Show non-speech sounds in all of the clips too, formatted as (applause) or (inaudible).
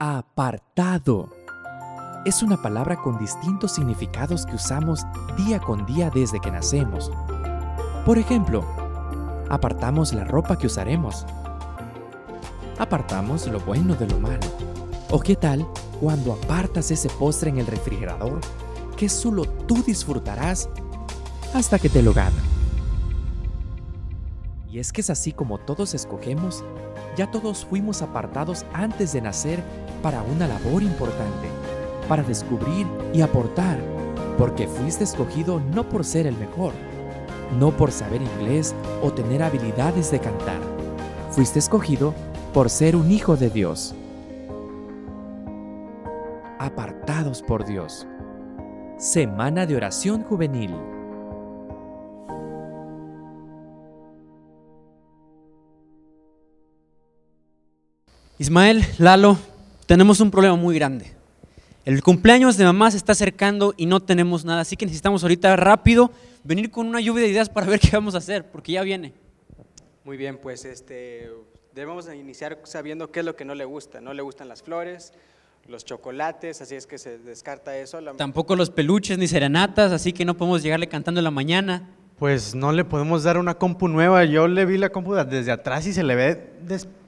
apartado. Es una palabra con distintos significados que usamos día con día desde que nacemos. Por ejemplo, apartamos la ropa que usaremos. Apartamos lo bueno de lo malo. ¿O qué tal cuando apartas ese postre en el refrigerador que solo tú disfrutarás hasta que te lo gana. Y es que es así como todos escogemos, ya todos fuimos apartados antes de nacer para una labor importante, para descubrir y aportar, porque fuiste escogido no por ser el mejor, no por saber inglés o tener habilidades de cantar. Fuiste escogido por ser un hijo de Dios. Apartados por Dios. Semana de Oración Juvenil. Ismael, Lalo, tenemos un problema muy grande. El cumpleaños de mamá se está acercando y no tenemos nada, así que necesitamos ahorita rápido venir con una lluvia de ideas para ver (laughs) qué vamos a hacer, porque ya viene. Muy bien, pues este, debemos iniciar sabiendo qué es lo que no le gusta. No le gustan las flores, los chocolates, así es que se descarta eso. Tampoco los peluches ni serenatas, así que no podemos llegarle cantando en la mañana. Pues no le podemos dar una compu nueva. Yo le vi la compu desde atrás y se le ve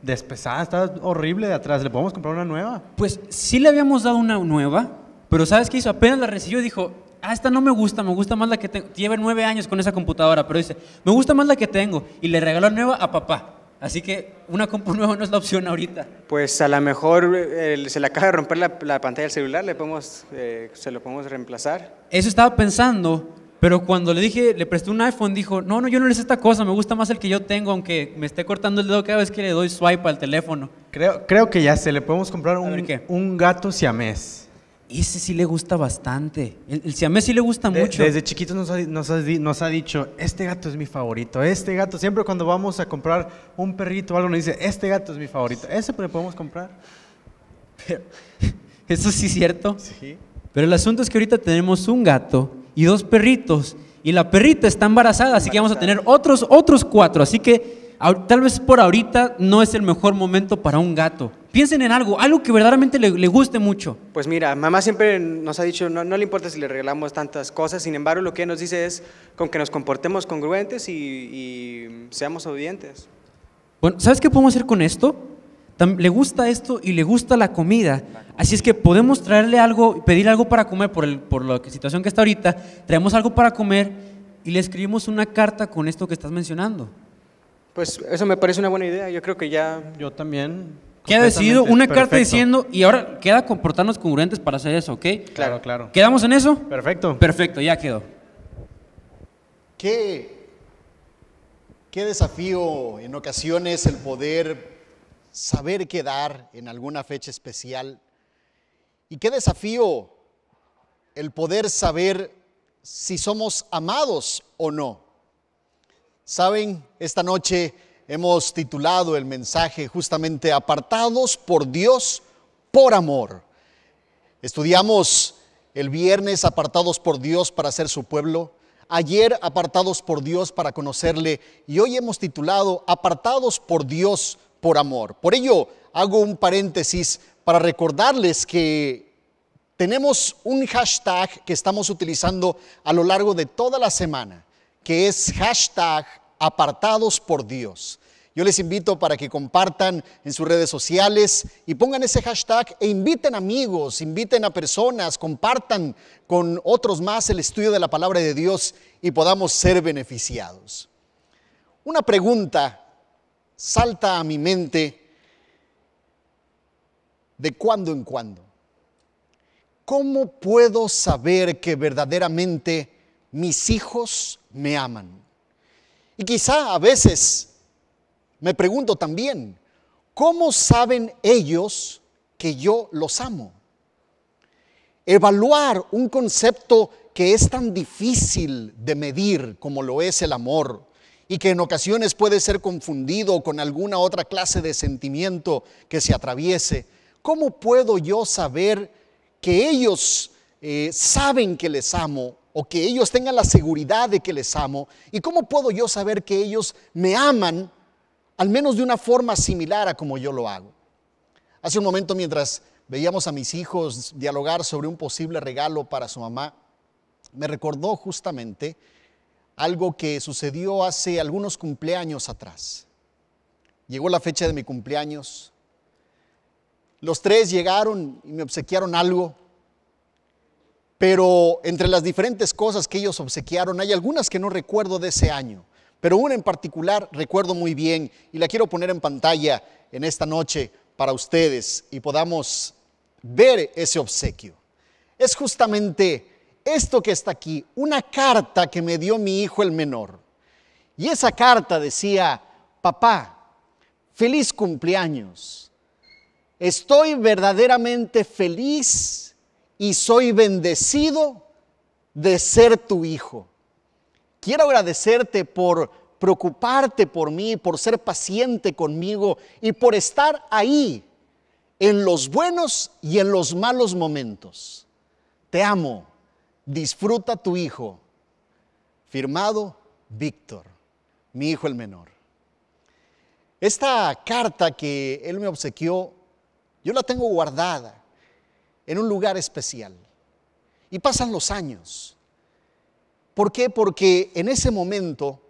despesada, está horrible de atrás. ¿Le podemos comprar una nueva? Pues sí le habíamos dado una nueva, pero ¿sabes qué hizo? Apenas la recibió y dijo, ah, esta no me gusta, me gusta más la que tengo. Lleva nueve años con esa computadora, pero dice, me gusta más la que tengo. Y le regaló nueva a papá. Así que una compu (laughs) nueva no es la opción ahorita. Pues a lo mejor eh, se le acaba de romper la, pantalla del celular, le podemos, eh, se lo podemos reemplazar. Eso estaba pensando, pero cuando le dije, le presté un iPhone, dijo, no, no, yo no sé esta cosa, me gusta más el que yo tengo, aunque me esté cortando el dedo cada vez que le doy swipe al teléfono. Creo, creo que ya se le podemos comprar un, gato siamés. Ese sí le gusta bastante. El, siamés sí le gusta mucho. Desde chiquito nos ha, ha, dicho, este gato es mi favorito, este gato. Siempre cuando vamos a comprar un perrito o algo nos dice, este gato es mi favorito. Ese le podemos comprar. (laughs) Eso sí es cierto. Sí. Pero el asunto es que ahorita tenemos un gato y dos perritos. Y la perrita está embarazada, así que vamos a tener otros, otros cuatro. Así que tal vez por ahorita no es el mejor momento para un gato. Piensen en algo, algo que verdaderamente le, guste mucho. Pues mira, mamá siempre nos ha dicho, no, no le importa si le regalamos tantas cosas, sin embargo lo que nos dice es con que nos comportemos congruentes y, y seamos audientes. Bueno, ¿sabes qué podemos hacer con esto? le gusta esto y le gusta la comida. Así es que podemos traerle algo, pedir algo para comer por, el, por la situación que está ahorita, traemos algo para comer y le escribimos una carta con esto que estás mencionando. Pues eso me parece una buena idea, yo creo que ya... Yo también. Queda decidido una carta diciendo, y ahora queda comportarnos congruentes para hacer eso, ¿ok? Claro, claro. ¿Quedamos en eso? Perfecto. Perfecto, ya quedó. ¿Qué, qué desafío en ocasiones el poder saber qué en alguna fecha especial. Y qué desafío el poder saber si somos amados o no. Saben, esta noche hemos titulado el mensaje justamente Apartados por Dios por amor. Estudiamos el viernes apartados por Dios para ser su pueblo, ayer apartados por Dios para conocerle y hoy hemos titulado Apartados por Dios por amor. Por ello, hago un paréntesis para recordarles que tenemos un hashtag que estamos utilizando a lo largo de toda la semana, que es hashtag apartados por Dios. Yo les invito para que compartan en sus redes sociales y pongan ese hashtag e inviten amigos, inviten a personas, compartan con otros más el estudio de la palabra de Dios y podamos ser beneficiados. Una pregunta salta a mi mente de cuando en cuando. ¿Cómo puedo saber que verdaderamente mis hijos me aman? Y quizá a veces me pregunto también, ¿cómo saben ellos que yo los amo? Evaluar un concepto que es tan difícil de medir como lo es el amor y que en ocasiones puede ser confundido con alguna otra clase de sentimiento que se atraviese, ¿cómo puedo yo saber que ellos eh, saben que les amo o que ellos tengan la seguridad de que les amo? ¿Y cómo puedo yo saber que ellos me aman, al menos de una forma similar a como yo lo hago? Hace un momento mientras veíamos a mis hijos dialogar sobre un posible regalo para su mamá, me recordó justamente algo que sucedió hace algunos cumpleaños atrás. Llegó la fecha de mi cumpleaños. Los tres llegaron y me obsequiaron algo. Pero entre las diferentes cosas que ellos obsequiaron, hay algunas que no recuerdo de ese año. Pero una en particular recuerdo muy bien y la quiero poner en pantalla en esta noche para ustedes y podamos ver ese obsequio. Es justamente esto que está aquí, una carta que me dio mi hijo el menor. Y esa carta decía, papá, feliz cumpleaños. Estoy verdaderamente feliz y soy bendecido de ser tu hijo. Quiero agradecerte por preocuparte por mí, por ser paciente conmigo y por estar ahí en los buenos y en los malos momentos. Te amo disfruta tu hijo. Firmado Víctor, mi hijo el menor. Esta carta que él me obsequió, yo la tengo guardada en un lugar especial. Y pasan los años. ¿Por qué? Porque en ese momento,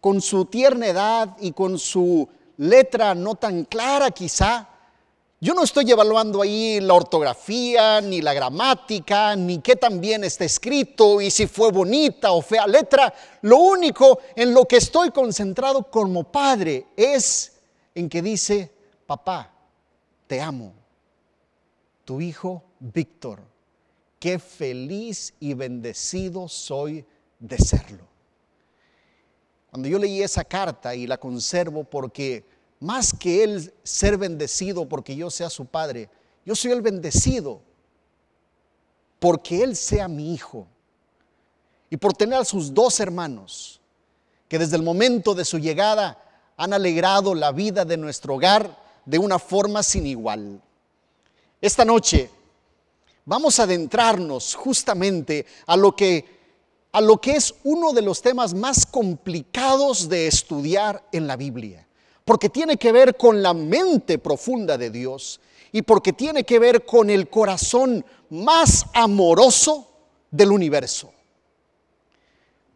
con su tierna edad y con su letra no tan clara quizá, yo no estoy evaluando ahí la ortografía, ni la gramática, ni qué tan bien está escrito y si fue bonita o fea letra. Lo único en lo que estoy concentrado como padre es en que dice, papá, te amo. Tu hijo Víctor, qué feliz y bendecido soy de serlo. Cuando yo leí esa carta y la conservo porque más que Él ser bendecido porque yo sea su padre, yo soy el bendecido porque Él sea mi hijo. Y por tener a sus dos hermanos, que desde el momento de su llegada han alegrado la vida de nuestro hogar de una forma sin igual. Esta noche vamos a adentrarnos justamente a lo que a lo que es uno de los temas más complicados de estudiar en la Biblia porque tiene que ver con la mente profunda de Dios y porque tiene que ver con el corazón más amoroso del universo.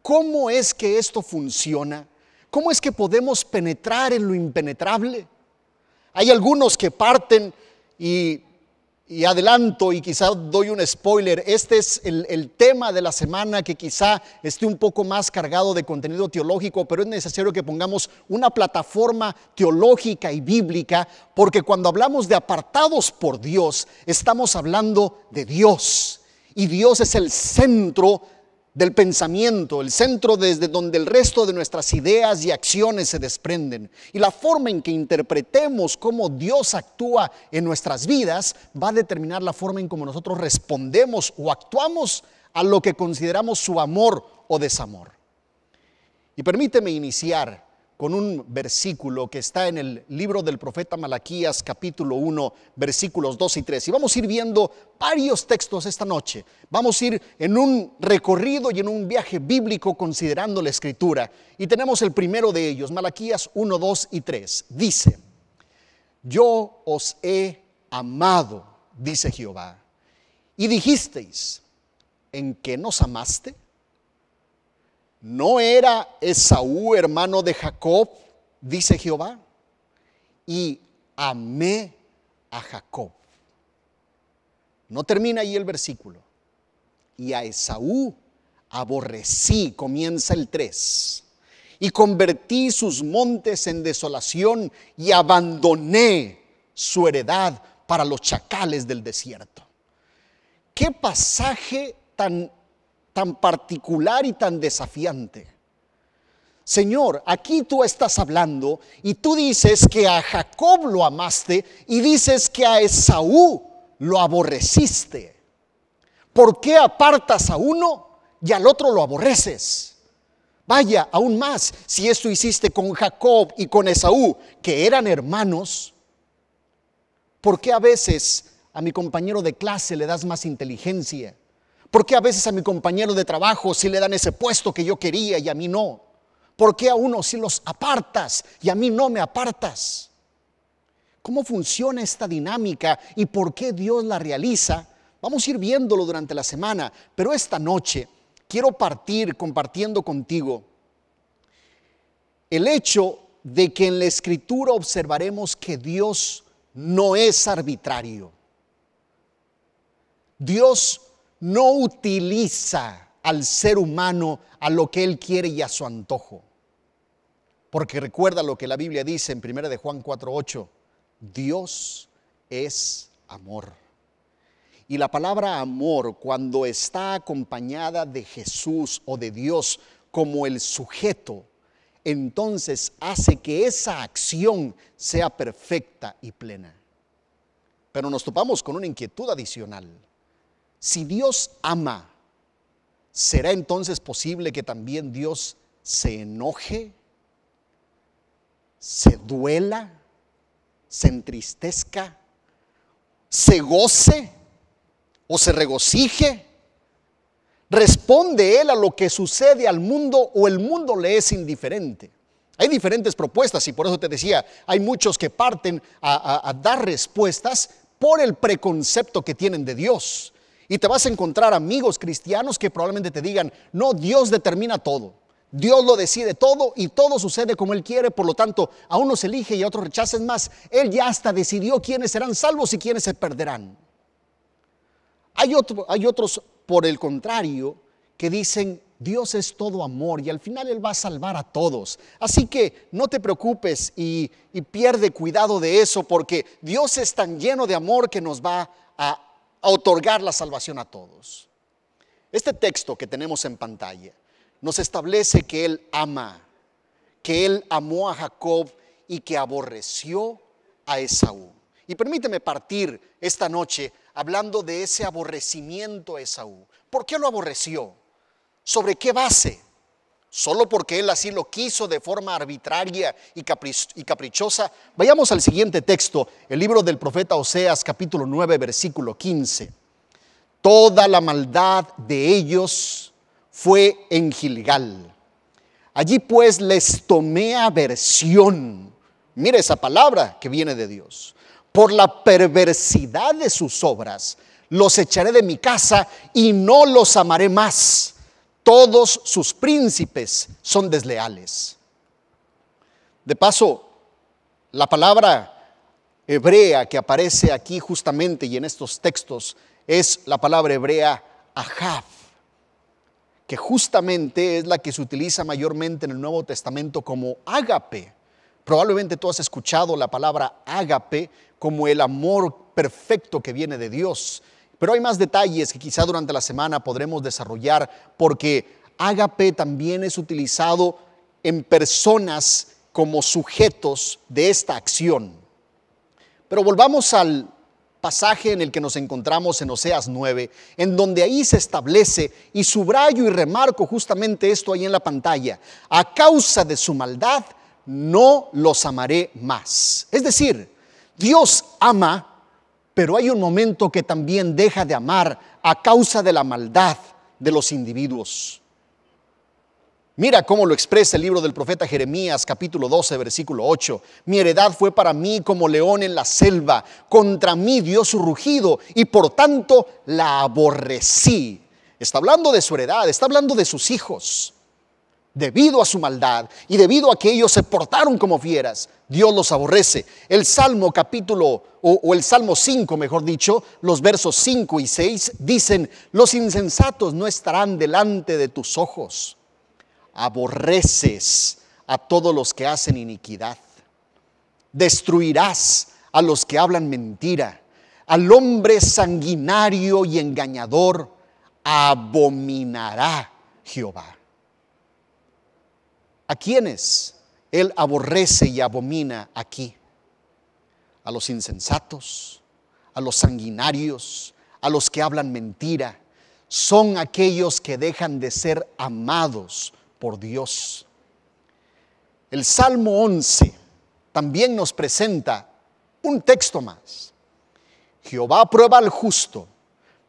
¿Cómo es que esto funciona? ¿Cómo es que podemos penetrar en lo impenetrable? Hay algunos que parten y y adelanto y quizá doy un spoiler, este es el, tema de la semana que quizá esté un poco más cargado de contenido teológico, pero es necesario que pongamos una plataforma teológica y bíblica, porque cuando hablamos de apartados por Dios, estamos hablando de Dios. Y Dios es el centro del pensamiento, el centro desde donde el resto de nuestras ideas y acciones se desprenden. Y la forma en que interpretemos cómo Dios actúa en nuestras vidas va a determinar la forma en como nosotros respondemos o actuamos a lo que consideramos su amor o desamor. Y permíteme iniciar con un versículo que está en el libro del profeta Malaquías capítulo 1 versículos 2 y 3. Y vamos a ir viendo varios textos esta noche. Vamos a ir en un recorrido y en un viaje bíblico considerando la escritura. Y tenemos el primero de ellos, Malaquías 1, 2 y 3. Dice, yo os he amado, dice Jehová. Y dijisteis, ¿en qué nos amaste? ¿No era Esaú hermano de Jacob? Dice Jehová. Y amé a Jacob. No termina ahí el versículo. Y a Esaú aborrecí, comienza el 3. Y convertí sus montes en desolación y abandoné su heredad para los chacales del desierto. Qué pasaje tan tan particular y tan desafiante. Señor, aquí tú estás hablando y tú dices que a Jacob lo amaste y dices que a Esaú lo aborreciste. ¿Por qué apartas a uno y al otro lo aborreces? Vaya, aún más, si esto hiciste con Jacob y con Esaú, que eran hermanos, ¿por qué a veces a mi compañero de clase le das más inteligencia? ¿Por qué a veces a mi compañero de trabajo si le dan ese puesto que yo quería y a mí no? ¿Por qué a uno si los apartas y a mí no me apartas? ¿Cómo funciona esta dinámica y por qué Dios la realiza? Vamos a ir viéndolo durante la semana, pero esta noche quiero partir compartiendo contigo el hecho de que en la escritura observaremos que Dios no es arbitrario. Dios no utiliza al ser humano a lo que Él quiere y a su antojo. Porque recuerda lo que la Biblia dice en 1 de Juan 4:8, Dios es amor. Y la palabra amor cuando está acompañada de Jesús o de Dios como el sujeto, entonces hace que esa acción sea perfecta y plena. Pero nos topamos con una inquietud adicional si Dios ama, ¿será entonces posible que también Dios se enoje, se duela, se entristezca, se goce o se regocije? ¿Responde Él a lo que sucede al mundo o el mundo le es indiferente? Hay diferentes propuestas y por eso te decía, hay muchos que parten a, dar respuestas por el preconcepto que tienen de Dios. Y te vas a encontrar amigos cristianos que probablemente te digan, no, Dios determina todo. Dios lo decide todo y todo sucede como Él quiere, por lo tanto, a unos elige y a otros rechaza. más, Él ya hasta decidió quiénes serán salvos y quiénes se perderán. Hay, hay otros, por el contrario, que dicen, Dios es todo amor y al final Él va a salvar a todos. Así que no te preocupes y, y pierde cuidado de eso porque Dios es tan lleno de amor que nos va a a otorgar la salvación a todos. Este texto que tenemos en pantalla nos establece que Él ama, que Él amó a Jacob y que aborreció a Esaú. Y permíteme partir esta noche hablando de ese aborrecimiento a Esaú. ¿Por qué lo aborreció? ¿Sobre qué base? solo porque Él así lo quiso de forma arbitraria y, caprichosa. Vayamos al siguiente texto, el libro del profeta Oseas capítulo 9 versículo 15. Toda la maldad de ellos fue en Gilgal. Allí pues les tomé aversión. Mire esa palabra que viene de Dios. Por la perversidad de sus obras, los echaré de mi casa y no los amaré más todos sus príncipes son desleales. De paso, la palabra hebrea que aparece aquí justamente y en estos textos es la palabra hebrea Ahab, que justamente es la que se utiliza mayormente en el Nuevo Testamento como ágape. Probablemente tú has escuchado la palabra ágape como el amor perfecto que viene de Dios. Pero hay más detalles que quizá durante la semana podremos desarrollar porque agape también es utilizado en personas como sujetos de esta acción. Pero volvamos al pasaje en el que nos encontramos en Oseas 9, en donde ahí se establece, y subrayo y remarco justamente esto ahí en la pantalla, a causa de su maldad no los amaré más. Es decir, Dios ama pero hay un momento que también deja de amar a causa de la maldad de los individuos. Mira cómo lo expresa el libro del profeta Jeremías, capítulo 12, versículo 8. Mi heredad fue para mí como león en la selva, contra mí dio su rugido y por tanto la aborrecí. Está hablando de su heredad, está hablando de sus hijos debido a su maldad y debido a que ellos se portaron como fieras, Dios los aborrece. El Salmo capítulo, o, el Salmo 5, mejor dicho, los versos 5 y 6 dicen, los insensatos no estarán delante de tus ojos. Aborreces a todos los que hacen iniquidad. Destruirás a los que hablan mentira, al hombre sanguinario y engañador. Abominará Jehová. ¿A quiénes Él aborrece y abomina aquí? A los insensatos, a los sanguinarios, a los que hablan mentira. Son aquellos que dejan de ser amados por Dios. El Salmo 11 también nos presenta un texto más. Jehová aprueba al justo,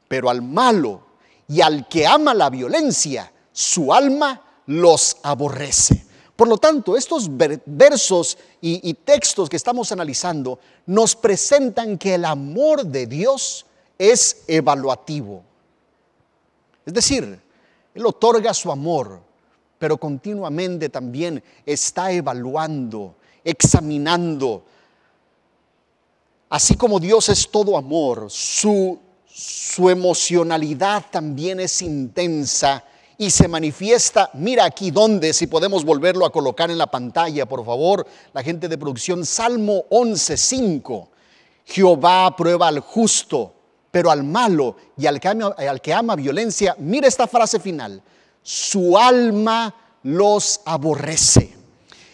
pero al malo y al que ama la violencia, su alma los aborrece. Por lo tanto, estos versos y, textos que estamos analizando nos presentan que el amor de Dios es evaluativo. Es decir, Él otorga su amor, pero continuamente también está evaluando, examinando. Así como Dios es todo amor, su, su emocionalidad también es intensa y se manifiesta, mira aquí dónde, si podemos volverlo a colocar en la pantalla, por favor, la gente de producción, Salmo 11.5, Jehová aprueba al justo, pero al malo y al que, ama, violencia, mira esta frase final, su alma los aborrece.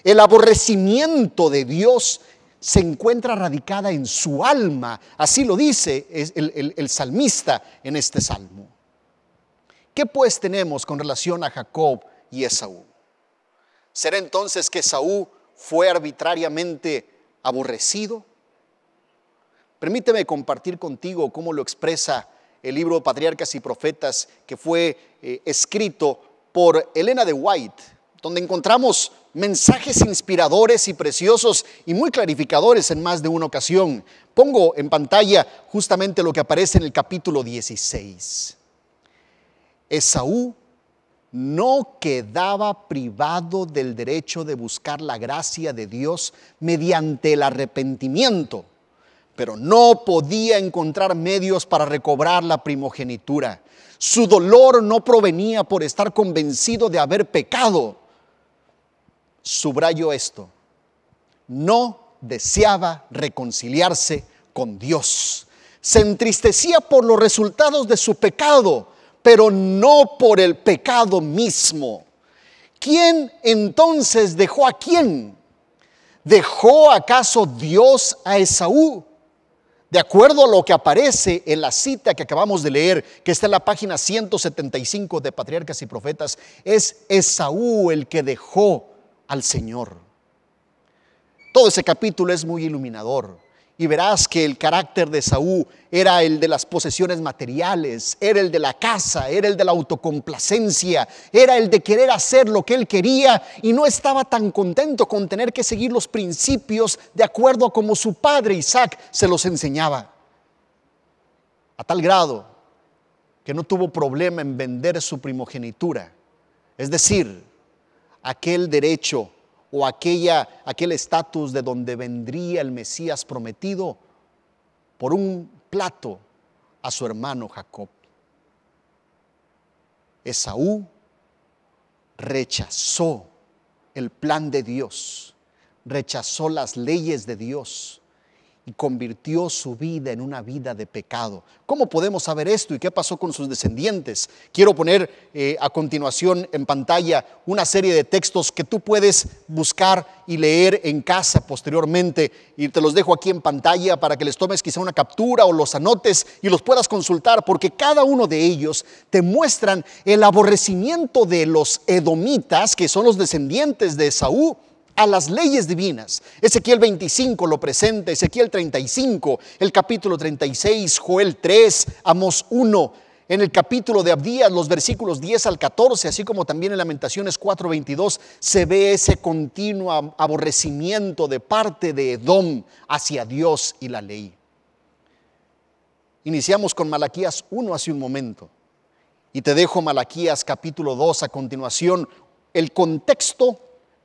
El aborrecimiento de Dios se encuentra radicada en su alma, así lo dice el salmista en este salmo. ¿Qué pues tenemos con relación a Jacob y Esaú? ¿Será entonces que Esaú fue arbitrariamente aborrecido? Permíteme compartir contigo cómo lo expresa el libro Patriarcas y Profetas que fue eh, escrito por Elena de White, donde encontramos mensajes inspiradores y preciosos y muy clarificadores en más de una ocasión. Pongo en pantalla justamente lo que aparece en el capítulo 16. Esaú no quedaba privado del derecho de buscar la gracia de Dios mediante el arrepentimiento, pero no podía encontrar medios para recobrar la primogenitura. Su dolor no provenía por estar convencido de haber pecado. Subrayo esto, no deseaba reconciliarse con Dios. Se entristecía por los resultados de su pecado pero no por el pecado mismo. ¿Quién entonces dejó a quién? ¿Dejó acaso Dios a Esaú? De acuerdo a lo que aparece en la cita que acabamos de leer, que está en la página 175 de Patriarcas y Profetas, es Esaú el que dejó al Señor. Todo ese capítulo es muy iluminador y verás que el carácter de Saúl era el de las posesiones materiales, era el de la casa, era el de la autocomplacencia, era el de querer hacer lo que él quería y no estaba tan contento con tener que seguir los principios de acuerdo a como su padre Isaac se los enseñaba. A tal grado que no tuvo problema en vender su primogenitura, es decir, aquel derecho o aquella, aquel estatus de donde vendría el Mesías prometido por un plato a su hermano Jacob. Esaú rechazó el plan de Dios, rechazó las leyes de Dios, y convirtió su vida en una vida de pecado. ¿Cómo podemos saber esto y qué pasó con sus descendientes? Quiero poner eh, a continuación en pantalla una serie de textos que tú puedes buscar y leer en casa posteriormente y te los dejo aquí en pantalla para que les tomes quizá una captura o los anotes y los puedas consultar porque cada uno de ellos te muestran el aborrecimiento de los edomitas, que son los descendientes de Saúl a las leyes divinas. Ezequiel 25 lo presenta, Ezequiel 35, el capítulo 36, Joel 3, Amos 1, en el capítulo de Abdías, los versículos 10 al 14, así como también en Lamentaciones 4:22, se ve ese continuo aborrecimiento de parte de Edom hacia Dios y la ley. Iniciamos con Malaquías 1 hace un momento y te dejo Malaquías capítulo 2 a continuación, el contexto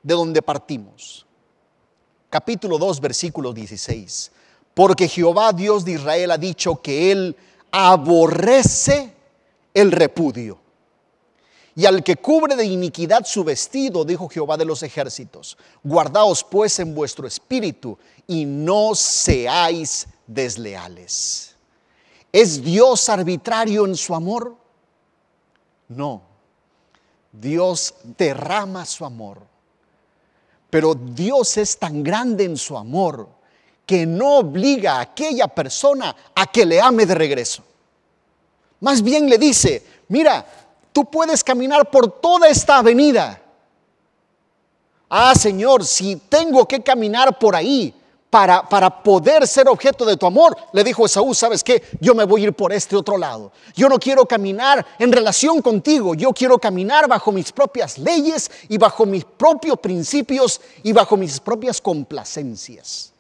de donde partimos. Capítulo 2, versículo 16. Porque Jehová Dios de Israel ha dicho que Él aborrece el repudio. Y al que cubre de iniquidad su vestido, dijo Jehová de los ejércitos, guardaos pues en vuestro espíritu y no seáis desleales. ¿Es Dios arbitrario en su amor? No. Dios derrama su amor pero Dios es tan grande en su amor que no obliga a aquella persona a que le ame de regreso. Más bien le dice, mira, tú puedes caminar por toda esta avenida. Ah, Señor, si tengo que caminar por ahí, para, poder ser objeto de tu amor, le dijo Esaú, ¿sabes qué? Yo me voy a ir por este otro lado. Yo no quiero caminar en relación contigo, yo quiero caminar bajo mis propias leyes y bajo mis propios principios y bajo mis propias complacencias.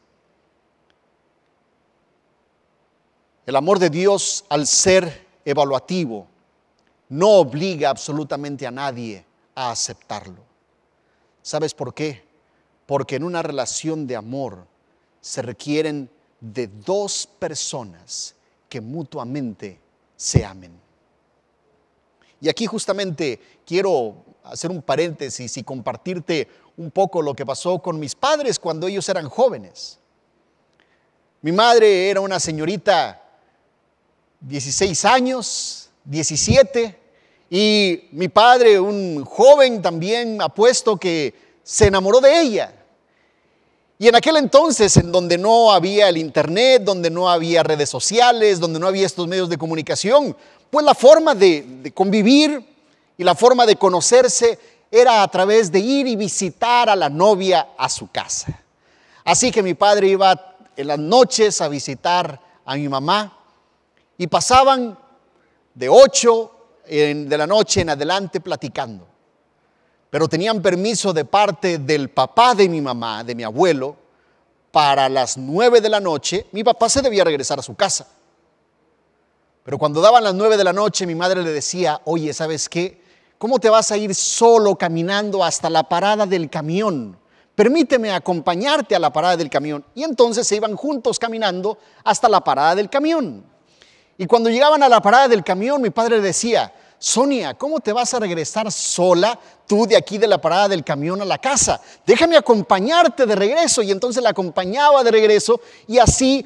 El amor de Dios al ser evaluativo no obliga absolutamente a nadie a aceptarlo. ¿Sabes por qué? Porque en una relación de amor se requieren de dos personas que mutuamente se amen. Y aquí justamente quiero hacer un paréntesis y compartirte un poco lo que pasó con mis padres cuando ellos eran jóvenes. Mi madre era una señorita 16 años, 17, y mi padre, un joven también apuesto que se enamoró de ella. Y en aquel entonces, en donde no había el Internet, donde no había redes sociales, donde no había estos medios de comunicación, pues la forma de, convivir y la forma de conocerse era a través de ir y visitar a la novia a su casa. Así que mi padre iba en las noches a visitar a mi mamá y pasaban de 8 de la noche en adelante platicando pero tenían permiso de parte del papá de mi mamá, de mi abuelo, para las nueve de la noche, mi papá se debía regresar a su casa. Pero cuando daban las nueve de la noche, mi madre le decía, oye, ¿sabes qué? ¿Cómo te vas a ir solo caminando hasta la parada del camión? Permíteme acompañarte a la parada del camión. Y entonces se iban juntos caminando hasta la parada del camión. Y cuando llegaban a la parada del camión, mi padre le decía, Sonia, ¿cómo te vas a regresar sola tú de aquí de la parada del camión a la casa? Déjame acompañarte de regreso. Y entonces la acompañaba de regreso y así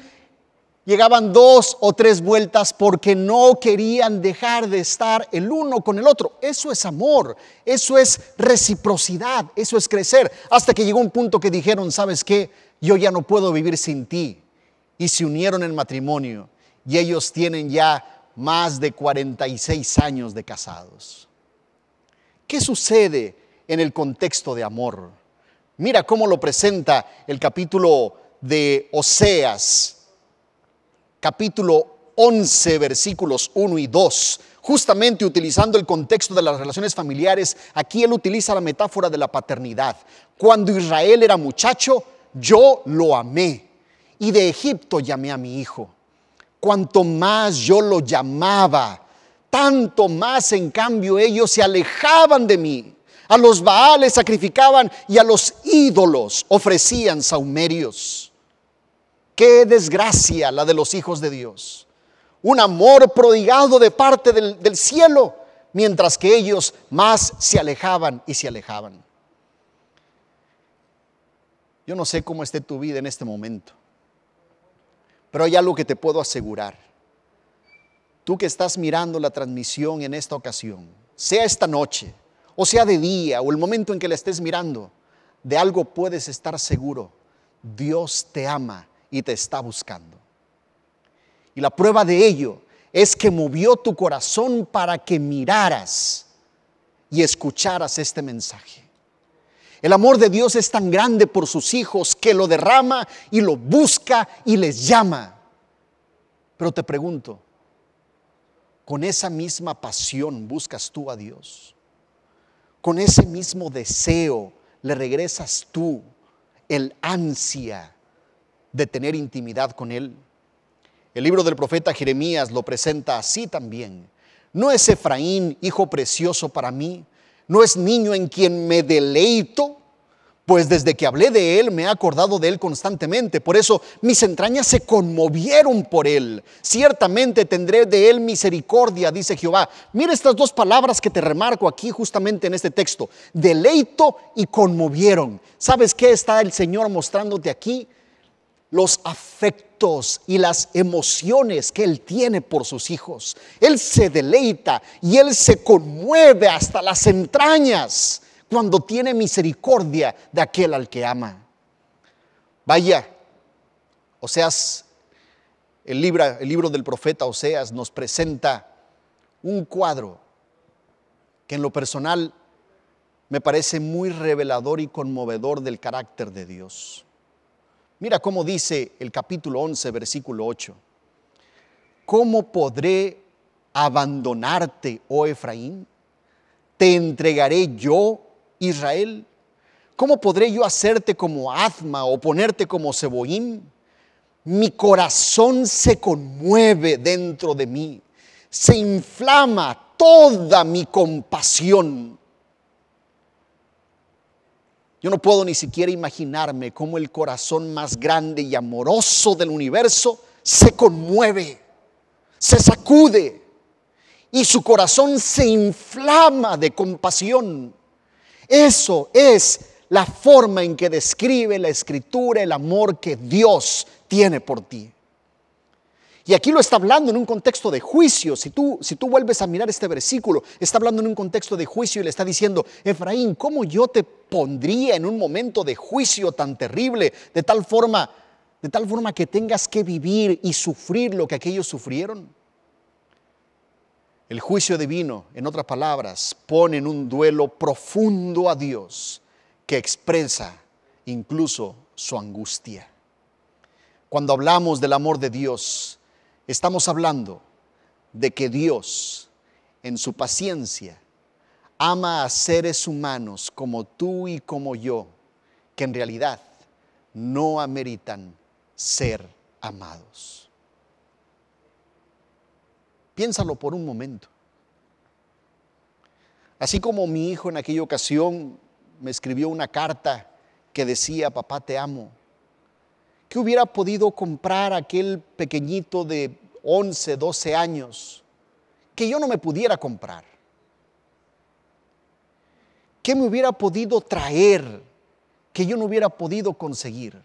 llegaban dos o tres vueltas porque no querían dejar de estar el uno con el otro. Eso es amor, eso es reciprocidad, eso es crecer. Hasta que llegó un punto que dijeron, ¿sabes qué? Yo ya no puedo vivir sin ti. Y se unieron en matrimonio y ellos tienen ya más de 46 años de casados. ¿Qué sucede en el contexto de amor? Mira cómo lo presenta el capítulo de Oseas, capítulo 11, versículos 1 y 2. Justamente utilizando el contexto de las relaciones familiares, aquí él utiliza la metáfora de la paternidad. Cuando Israel era muchacho, yo lo amé y de Egipto llamé a mi hijo cuanto más yo lo llamaba, tanto más en cambio ellos se alejaban de mí. A los baales sacrificaban y a los ídolos ofrecían saumerios. Qué desgracia la de los hijos de Dios. Un amor prodigado de parte del, del cielo, mientras que ellos más se alejaban y se alejaban. Yo no sé cómo esté tu vida en este momento. Pero hay algo que te puedo asegurar. Tú que estás mirando la transmisión en esta ocasión, sea esta noche, o sea de día, o el momento en que la estés mirando, de algo puedes estar seguro. Dios te ama y te está buscando. Y la prueba de ello es que movió tu corazón para que miraras y escucharas este mensaje. El amor de Dios es tan grande por sus hijos que lo derrama y lo busca y les llama. Pero te pregunto, ¿con esa misma pasión buscas tú a Dios? ¿Con ese mismo deseo le regresas tú el ansia de tener intimidad con Él? El libro del profeta Jeremías lo presenta así también. ¿No es Efraín hijo precioso para mí? no es niño en quien me deleito, pues desde que hablé de él me he acordado de él constantemente. Por eso mis entrañas se conmovieron por él. Ciertamente tendré de él misericordia, dice Jehová. Mira estas dos palabras que te remarco aquí justamente en este texto. Deleito y conmovieron. ¿Sabes qué está el Señor mostrándote aquí? los afectos y las emociones que Él tiene por sus hijos. Él se deleita y Él se conmueve hasta las entrañas cuando tiene misericordia de aquel al que ama. Vaya, Oseas, el libro, el libro del profeta Oseas nos presenta un cuadro que en lo personal me parece muy revelador y conmovedor del carácter de Dios. Mira cómo dice el capítulo 11, versículo 8. ¿Cómo podré abandonarte, oh Efraín? ¿Te entregaré yo, Israel? ¿Cómo podré yo hacerte como Azma o ponerte como Seboim? Mi corazón se conmueve dentro de mí, se inflama toda mi compasión yo no puedo ni siquiera imaginarme cómo el corazón más grande y amoroso del universo se conmueve, se sacude y su corazón se inflama de compasión. Eso es la forma en que describe la escritura el amor que Dios tiene por ti. Y aquí lo está hablando en un contexto de juicio. Si tú, si tú vuelves a mirar este versículo, está hablando en un contexto de juicio y le está diciendo, Efraín, ¿cómo yo te pondría en un momento de juicio tan terrible, de tal forma, de tal forma que tengas que vivir y sufrir lo que aquellos sufrieron? El juicio divino, en otras palabras, pone en un duelo profundo a Dios que expresa incluso su angustia. Cuando hablamos del amor de Dios, Estamos hablando de que Dios, en su paciencia, ama a seres humanos como tú y como yo, que en realidad no ameritan ser amados. Piénsalo por un momento. Así como mi hijo en aquella ocasión me escribió una carta que decía, papá te amo, ¿Qué hubiera podido comprar aquel pequeñito de 11, 12 años que yo no me pudiera comprar? ¿Qué me hubiera podido traer que yo no hubiera podido conseguir?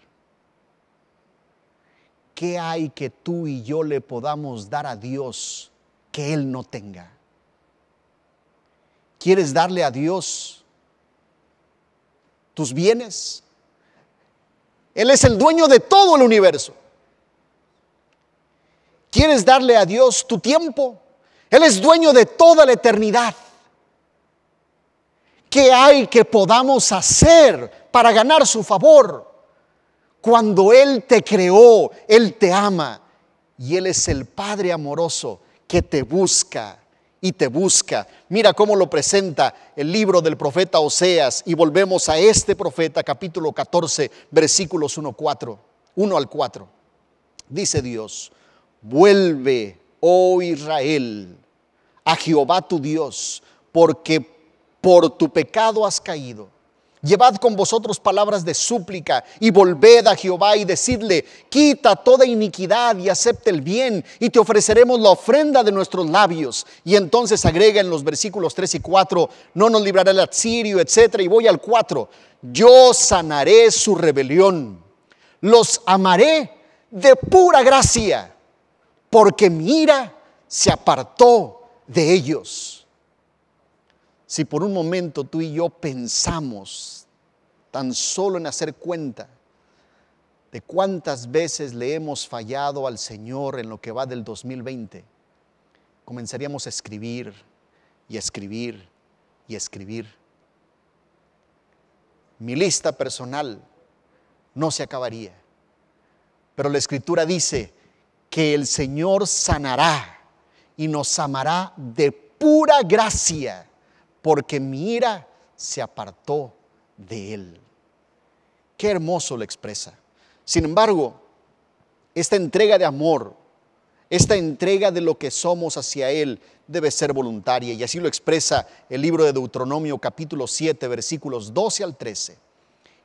¿Qué hay que tú y yo le podamos dar a Dios que Él no tenga? ¿Quieres darle a Dios tus bienes? Él es el dueño de todo el universo. ¿Quieres darle a Dios tu tiempo? Él es dueño de toda la eternidad. ¿Qué hay que podamos hacer para ganar su favor? Cuando Él te creó, Él te ama y Él es el Padre amoroso que te busca y te busca. Mira cómo lo presenta el libro del profeta Oseas y volvemos a este profeta capítulo 14 versículos 1, 4, 1 al 4. Dice Dios, vuelve, oh Israel, a Jehová tu Dios, porque por tu pecado has caído Llevad con vosotros palabras de súplica y volved a Jehová y decidle, quita toda iniquidad y acepte el bien y te ofreceremos la ofrenda de nuestros labios. Y entonces agrega en los versículos 3 y 4, no nos librará el asirio, etc. Y voy al 4, yo sanaré su rebelión, los amaré de pura gracia, porque mi ira se apartó de ellos. Si por un momento tú y yo pensamos tan solo en hacer cuenta de cuántas veces le hemos fallado al Señor en lo que va del 2020, comenzaríamos a escribir y a escribir y a escribir. Mi lista personal no se acabaría, pero la escritura dice que el Señor sanará y nos amará de pura gracia porque mi ira se apartó de él. Qué hermoso lo expresa. Sin embargo, esta entrega de amor, esta entrega de lo que somos hacia Él debe ser voluntaria y así lo expresa el libro de Deuteronomio capítulo 7 versículos 12 al 13.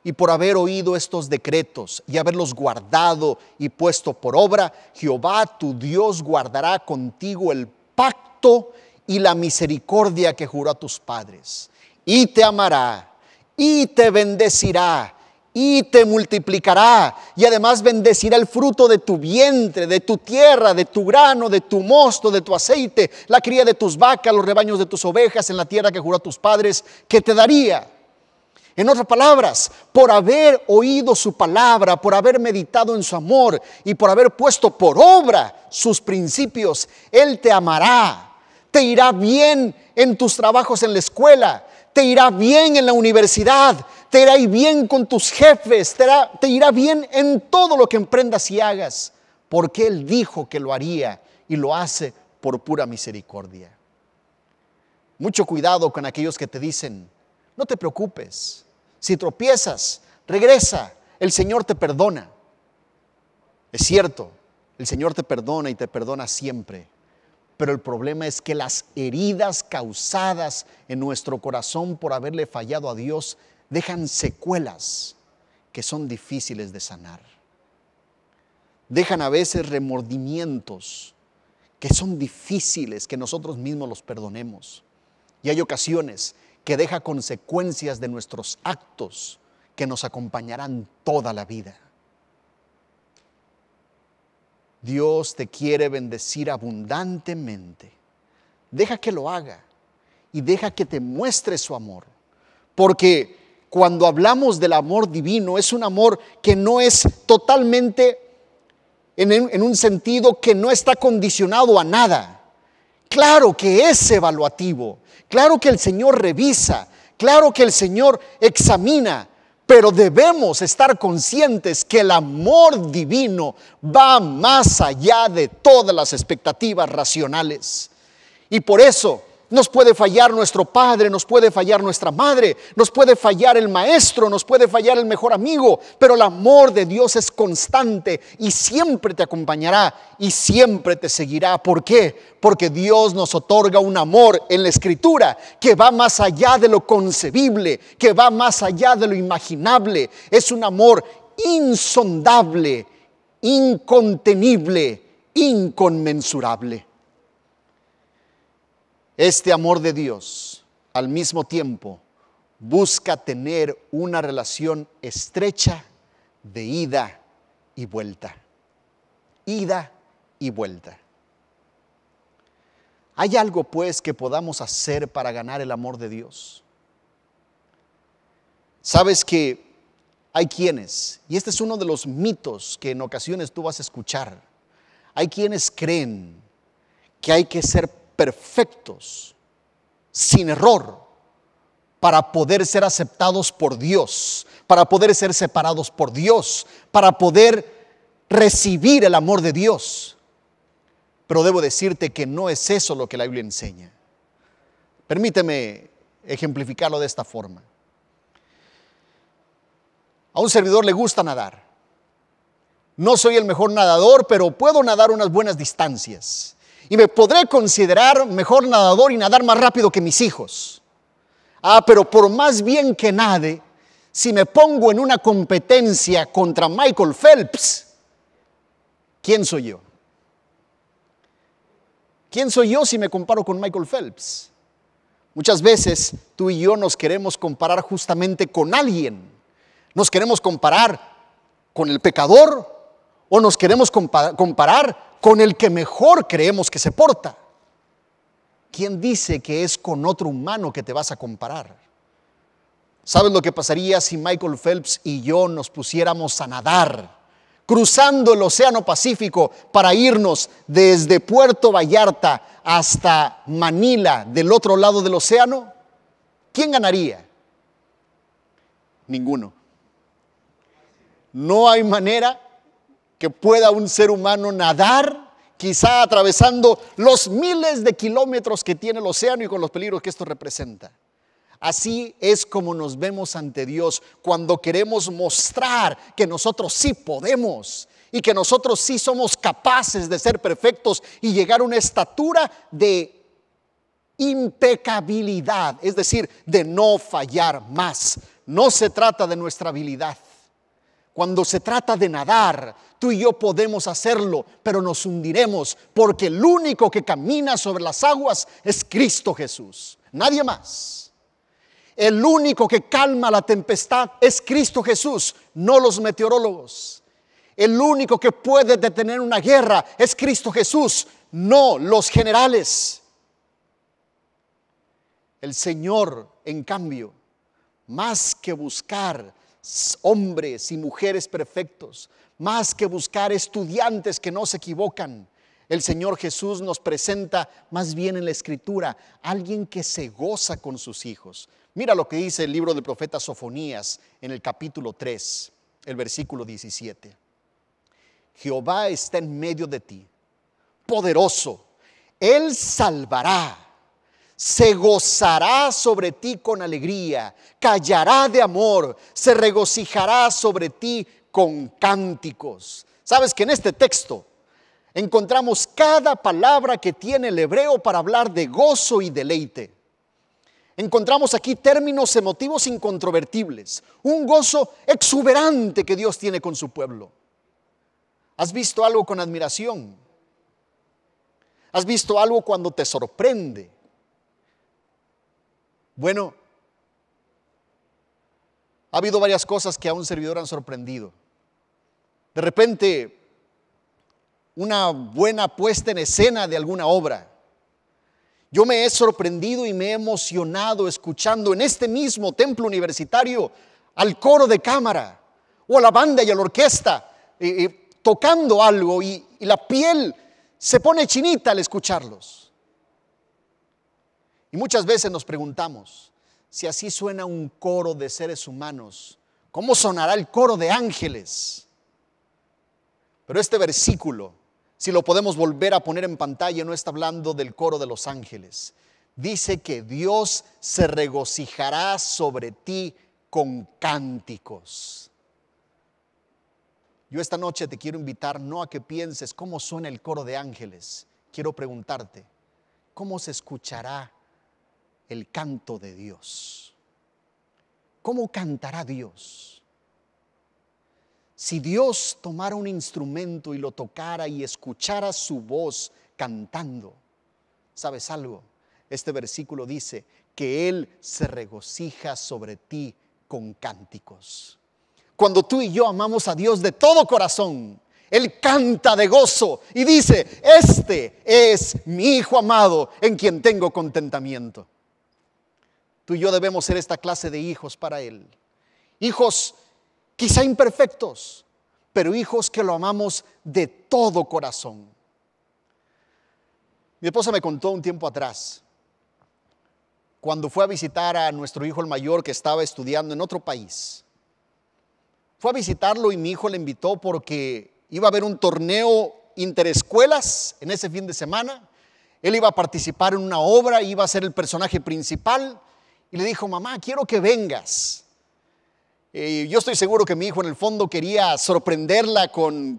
Y por haber oído estos decretos y haberlos guardado y puesto por obra, Jehová tu Dios guardará contigo el pacto y la misericordia que juró a tus padres. Y te amará, y te bendecirá, y te multiplicará, y además bendecirá el fruto de tu vientre, de tu tierra, de tu grano, de tu mosto, de tu aceite, la cría de tus vacas, los rebaños de tus ovejas en la tierra que juró a tus padres que te daría. En otras palabras, por haber oído su palabra, por haber meditado en su amor y por haber puesto por obra sus principios, Él te amará te irá bien en tus trabajos en la escuela, te irá bien en la universidad, te irá bien con tus jefes, te irá, te irá bien en todo lo que emprendas y hagas, porque Él dijo que lo haría y lo hace por pura misericordia. Mucho cuidado con aquellos que te dicen, no te preocupes, si tropiezas, regresa, el Señor te perdona. Es cierto, el Señor te perdona y te perdona siempre, pero el problema es que las heridas causadas en nuestro corazón por haberle fallado a Dios dejan secuelas que son difíciles de sanar. Dejan a veces remordimientos que son difíciles que nosotros mismos los perdonemos. Y hay ocasiones que deja consecuencias de nuestros actos que nos acompañarán toda la vida. Dios te quiere bendecir abundantemente. Deja que lo haga y deja que te muestre su amor. Porque cuando hablamos del amor divino, es un amor que no es totalmente en, un sentido que no está condicionado a nada. Claro que es evaluativo, claro que el Señor revisa, claro que el Señor examina, pero debemos estar conscientes que el amor divino va más allá de todas las expectativas racionales. Y por eso nos puede fallar nuestro padre, nos puede fallar nuestra madre, nos puede fallar el maestro, nos puede fallar el mejor amigo, pero el amor de Dios es constante y siempre te acompañará y siempre te seguirá. ¿Por qué? Porque Dios nos otorga un amor en la escritura que va más allá de lo concebible, que va más allá de lo imaginable. Es un amor insondable, incontenible, inconmensurable este amor de Dios, al mismo tiempo, busca tener una relación estrecha de ida y vuelta. Ida y vuelta. ¿Hay algo pues que podamos hacer para ganar el amor de Dios? Sabes que hay quienes, y este es uno de los mitos que en ocasiones tú vas a escuchar, hay quienes creen que hay que ser perfectos, sin error, para poder ser aceptados por Dios, para poder ser separados por Dios, para poder recibir el amor de Dios. Pero debo decirte que no es eso lo que la Biblia enseña. Permíteme ejemplificarlo de esta forma. A un servidor le gusta nadar. No soy el mejor nadador, pero puedo nadar unas buenas distancias y me podré considerar mejor nadador y nadar más rápido que mis hijos. Ah, pero por más bien que nade, si me pongo en una competencia contra Michael Phelps, ¿quién soy yo? ¿Quién soy yo si me comparo con Michael Phelps? Muchas veces tú y yo nos queremos comparar justamente con alguien. Nos queremos comparar con el pecador o nos queremos comparar con el que mejor creemos que se porta. ¿Quién dice que es con otro humano que te vas a comparar? ¿Sabes lo que pasaría si Michael Phelps y yo nos pusiéramos a nadar, cruzando el Océano Pacífico para irnos desde Puerto Vallarta hasta Manila, del otro lado del océano? ¿Quién ganaría? Ninguno. No hay manera que pueda un ser humano nadar, quizá atravesando los miles de kilómetros que tiene el océano y con los peligros que esto representa. Así es como nos vemos ante Dios cuando queremos mostrar que nosotros sí podemos y que nosotros sí somos capaces de ser perfectos y llegar a una estatura de impecabilidad, es decir, de no fallar más. No se trata de nuestra habilidad. Cuando se trata de nadar, Tú y yo podemos hacerlo, pero nos hundiremos porque el único que camina sobre las aguas es Cristo Jesús, nadie más. El único que calma la tempestad es Cristo Jesús, no los meteorólogos. El único que puede detener una guerra es Cristo Jesús, no los generales. El Señor, en cambio, más que buscar hombres y mujeres perfectos, más que buscar estudiantes que no se equivocan. El Señor Jesús nos presenta más bien en la escritura alguien que se goza con sus hijos. Mira lo que dice el libro del profeta Sofonías en el capítulo 3, el versículo 17. Jehová está en medio de ti, poderoso, Él salvará se gozará sobre ti con alegría, callará de amor, se regocijará sobre ti con cánticos. Sabes que en este texto encontramos cada palabra que tiene el hebreo para hablar de gozo y deleite. Encontramos aquí términos emotivos incontrovertibles, un gozo exuberante que Dios tiene con su pueblo. ¿Has visto algo con admiración? ¿Has visto algo cuando te sorprende? Bueno, ha habido varias cosas que a un servidor han sorprendido. De repente, una buena puesta en escena de alguna obra. Yo me he sorprendido y me he emocionado escuchando en este mismo templo universitario al coro de cámara o a la banda y a la orquesta eh, eh, tocando algo y la piel se pone chinita al escucharlos. Y muchas veces nos preguntamos, si así suena un coro de seres humanos, ¿cómo sonará el coro de ángeles? Pero este versículo, si lo podemos volver a poner en pantalla, no está hablando del coro de los ángeles. Dice que Dios se regocijará sobre ti con cánticos. Yo esta noche te quiero invitar no a que pienses cómo suena el coro de ángeles. Quiero preguntarte, ¿cómo se escuchará el canto de Dios. ¿Cómo cantará Dios? Si Dios tomara un instrumento y lo tocara y escuchara su voz cantando, ¿sabes algo? Este versículo dice que Él se regocija sobre ti con cánticos. Cuando tú y yo amamos a Dios de todo corazón, él canta de gozo y dice, este es mi Hijo amado en quien tengo contentamiento. Tú y yo debemos ser esta clase de hijos para Él. Hijos quizá imperfectos, pero hijos que lo amamos de todo corazón. Mi esposa me contó un tiempo atrás, cuando fue a visitar a nuestro hijo el mayor que estaba estudiando en otro país. Fue a visitarlo y mi hijo le invitó porque iba a haber un torneo interescuelas en ese fin de semana. Él iba a participar en una obra, iba a ser el personaje principal y le dijo, mamá, quiero que vengas. y eh, yo estoy seguro que mi hijo en el fondo quería sorprenderla con,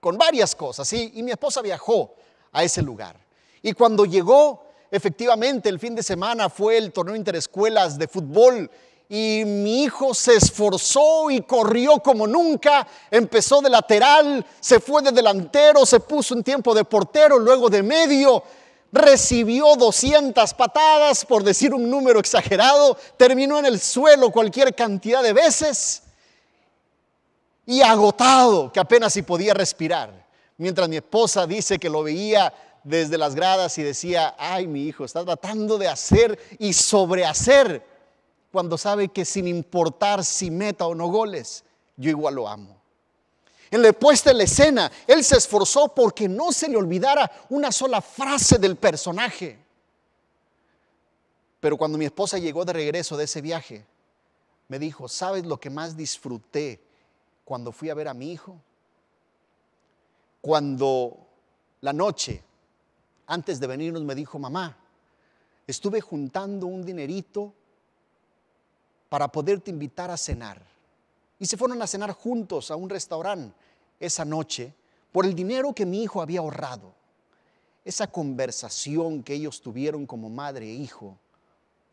con varias cosas, ¿sí? y mi esposa viajó a ese lugar. Y cuando llegó, efectivamente, el fin de semana fue el torneo interescuelas de fútbol y mi hijo se esforzó y corrió como nunca, empezó de lateral, se fue de delantero, se puso un tiempo de portero, luego de medio, recibió 200 patadas, por decir un número exagerado, terminó en el suelo cualquier cantidad de veces y agotado, que apenas si podía respirar. Mientras mi esposa dice que lo veía desde las gradas y decía, ay mi hijo, está tratando de hacer y sobrehacer, cuando sabe que sin importar si meta o no goles, yo igual lo amo en la puesta en la escena, él se esforzó porque no se le olvidara una sola frase del personaje. Pero cuando mi esposa llegó de regreso de ese viaje, me dijo, ¿sabes lo que más disfruté cuando fui a ver a mi hijo? Cuando la noche, antes de venirnos, me dijo, mamá, estuve juntando un dinerito para poderte invitar a cenar y se fueron a cenar juntos a un restaurante esa noche por el dinero que mi hijo había ahorrado. Esa conversación que ellos tuvieron como madre e hijo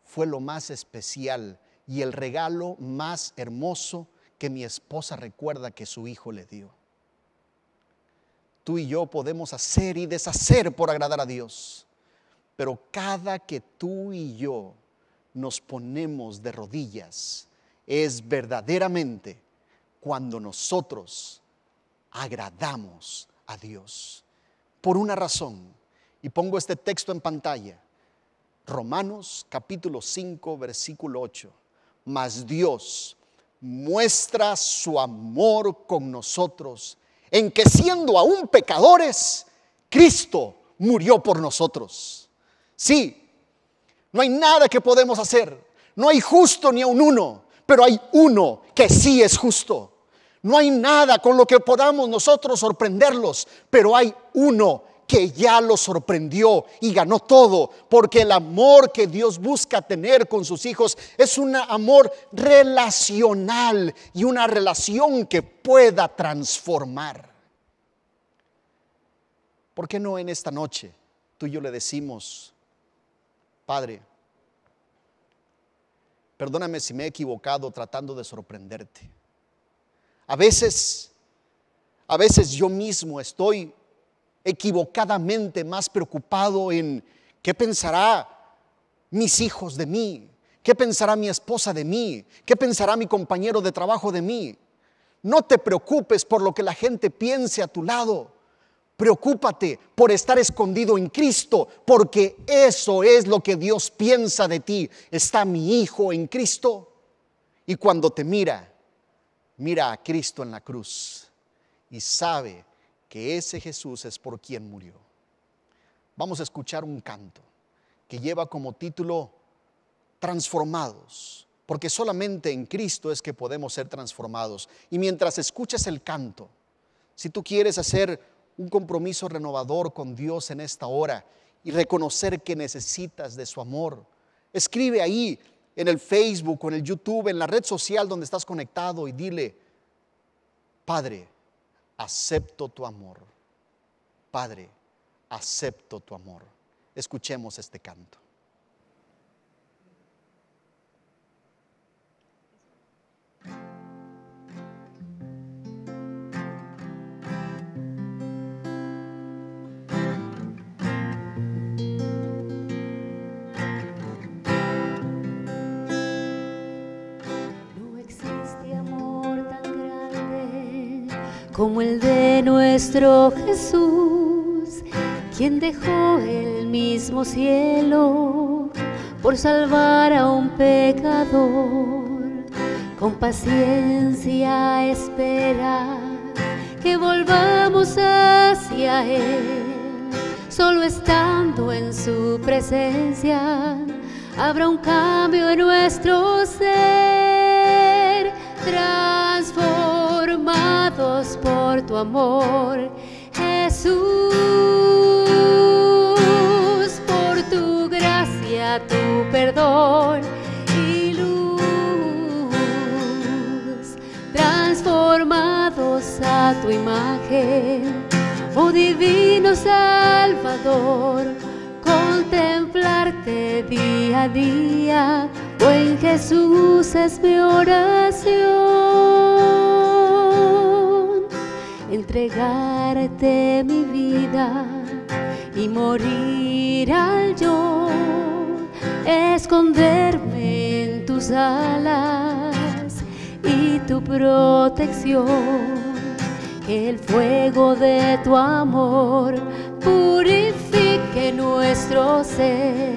fue lo más especial y el regalo más hermoso que mi esposa recuerda que su hijo le dio. Tú y yo podemos hacer y deshacer por agradar a Dios, pero cada que tú y yo nos ponemos de rodillas, es verdaderamente cuando nosotros agradamos a Dios. Por una razón, y pongo este texto en pantalla, Romanos capítulo 5, versículo 8, mas Dios muestra su amor con nosotros, en que siendo aún pecadores, Cristo murió por nosotros. Sí, no hay nada que podemos hacer, no hay justo ni a uno, pero hay uno que sí es justo. No hay nada con lo que podamos nosotros sorprenderlos, pero hay uno que ya lo sorprendió y ganó todo, porque el amor que Dios busca tener con sus hijos es un amor relacional y una relación que pueda transformar. ¿Por qué no en esta noche tú y yo le decimos, Padre, Perdóname si me he equivocado tratando de sorprenderte. A veces, a veces yo mismo estoy equivocadamente más preocupado en qué pensará mis hijos de mí, qué pensará mi esposa de mí, qué pensará mi compañero de trabajo de mí. No te preocupes por lo que la gente piense a tu lado. Preocúpate por estar escondido en Cristo, porque eso es lo que Dios piensa de ti. Está mi Hijo en Cristo. Y cuando te mira, mira a Cristo en la cruz y sabe que ese Jesús es por quien murió. Vamos a escuchar un canto que lleva como título Transformados, porque solamente en Cristo es que podemos ser transformados. Y mientras escuchas el canto, si tú quieres hacer un compromiso renovador con Dios en esta hora y reconocer que necesitas de su amor. Escribe ahí en el Facebook o en el YouTube, en la red social donde estás conectado y dile, Padre, acepto tu amor. Padre, acepto tu amor. Escuchemos este canto. como el de nuestro Jesús, quien dejó el mismo cielo por salvar a un pecador. Con paciencia espera que volvamos hacia Él, solo estando en su presencia habrá un cambio en nuestro ser. por tu amor, Jesús, por tu gracia, tu perdón y luz, transformados a tu imagen, oh divino Salvador, contemplarte día a día, oh en Jesús es mi oración. entregarte mi vida y morir al yo, esconderme en tus alas y tu protección. Que el fuego de tu amor purifique nuestro ser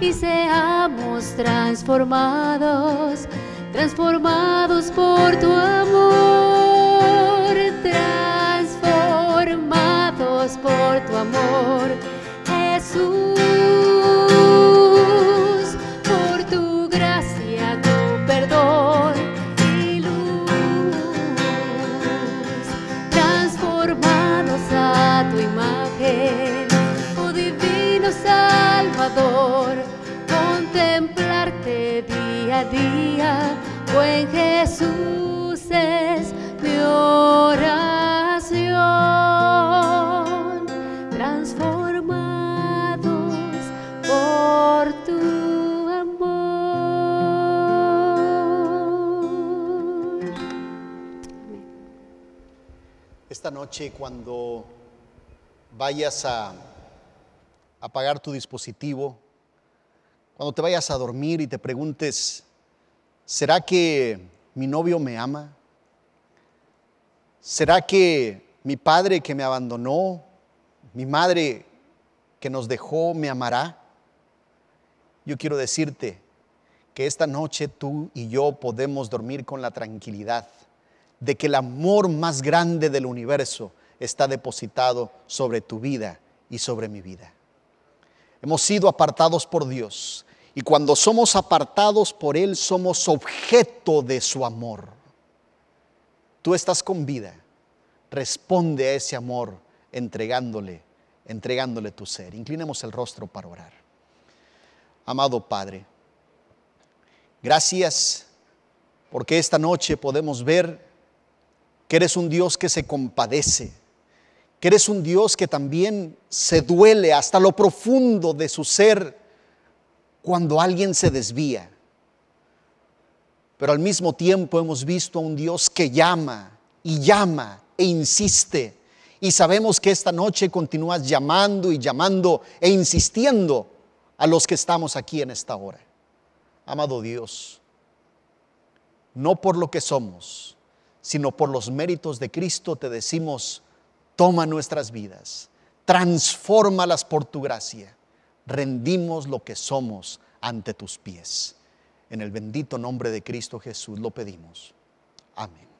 y seamos transformados, transformados por tu amor. tu amor, Jesús, por tu gracia, tu perdón y luz, transformanos a tu imagen, oh divino Salvador, contemplarte día a día, buen Jesús es mi noche cuando vayas a apagar tu dispositivo, cuando te vayas a dormir y te preguntes, ¿será que mi novio me ama? ¿Será que mi padre que me abandonó, mi madre que nos dejó, me amará? Yo quiero decirte que esta noche tú y yo podemos dormir con la tranquilidad de que el amor más grande del universo está depositado sobre tu vida y sobre mi vida. Hemos sido apartados por Dios y cuando somos apartados por Él somos objeto de su amor. Tú estás con vida. Responde a ese amor entregándole, entregándole tu ser. Inclinemos el rostro para orar. Amado Padre, gracias porque esta noche podemos ver que eres un Dios que se compadece, que eres un Dios que también se duele hasta lo profundo de su ser cuando alguien se desvía. Pero al mismo tiempo hemos visto a un Dios que llama y llama e insiste. Y sabemos que esta noche continúas llamando y llamando e insistiendo a los que estamos aquí en esta hora. Amado Dios, no por lo que somos, sino por los méritos de Cristo te decimos, toma nuestras vidas, transfórmalas por tu gracia, rendimos lo que somos ante tus pies. En el bendito nombre de Cristo Jesús lo pedimos. Amén.